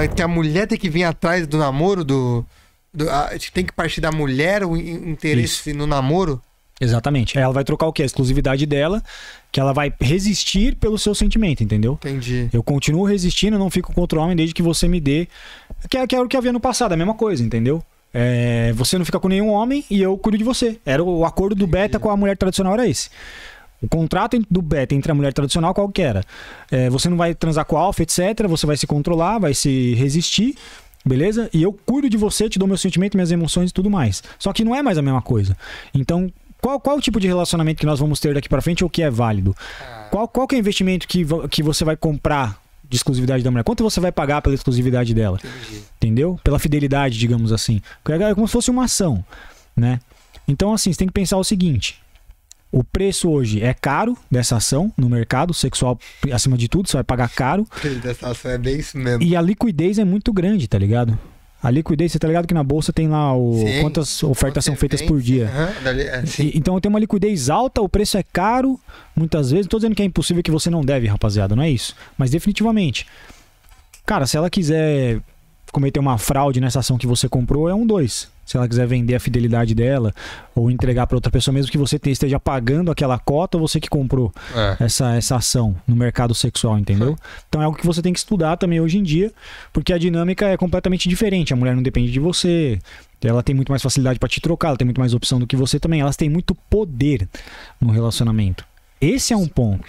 É que a mulher tem que vir atrás do namoro, do. do a, tem que partir da mulher o interesse Isso. no namoro. Exatamente. Ela vai trocar o quê? A exclusividade dela, que ela vai resistir pelo seu sentimento, entendeu? Entendi. Eu continuo resistindo, não fico contra o homem desde que você me dê. Que é, que é o que havia no passado, a mesma coisa, entendeu? É, você não fica com nenhum homem e eu cuido de você. Era o acordo do Entendi. beta com a mulher tradicional, era esse. O contrato do beta entre a mulher tradicional qual que era? É, você não vai transar com a alfa, etc. Você vai se controlar, vai se resistir, beleza? E eu cuido de você, te dou meu sentimento, minhas emoções e tudo mais. Só que não é mais a mesma coisa. Então, qual, qual o tipo de relacionamento que nós vamos ter daqui para frente ou que é válido? Ah. Qual, qual que é o investimento que, que você vai comprar de exclusividade da mulher? Quanto você vai pagar pela exclusividade dela? Entendi. Entendeu? Pela fidelidade, digamos assim. É, é como se fosse uma ação, né? Então, assim, você tem que pensar o seguinte: o preço hoje é caro dessa ação no mercado, sexual acima de tudo, você vai pagar caro. Dessa ação é bem isso mesmo. E a liquidez é muito grande, tá ligado? A liquidez, você tá ligado que na bolsa tem lá o Sim, quantas ofertas são feitas por dia. Uhum, e, então tem uma liquidez alta, o preço é caro, muitas vezes. Não tô dizendo que é impossível que você não deve, rapaziada, não é isso. Mas definitivamente. Cara, se ela quiser cometer uma fraude nessa ação que você comprou, é um dois se ela quiser vender a fidelidade dela ou entregar para outra pessoa, mesmo que você esteja pagando aquela cota, você que comprou é. essa, essa ação no mercado sexual, entendeu? Sim. Então é algo que você tem que estudar também hoje em dia, porque a dinâmica é completamente diferente. A mulher não depende de você, ela tem muito mais facilidade para te trocar, ela tem muito mais opção do que você também. Elas têm muito poder no relacionamento. Esse é um ponto.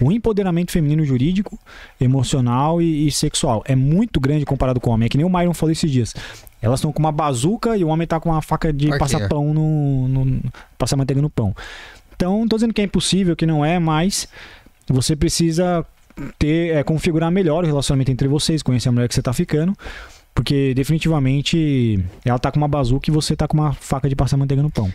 O empoderamento feminino jurídico, emocional e, e, sexual é muito grande comparado com o homem. É que nem o Myron falou esses dias. Elas estão com uma bazuca e o homem está com uma faca de passar pão no, no. passar manteiga no pão. Então, tô dizendo que é impossível, que não é, mas você precisa ter, é, configurar melhor o relacionamento entre vocês, conhecer a mulher que você está ficando. Porque definitivamente ela está com uma bazuca e você está com uma faca de passar manteiga no pão.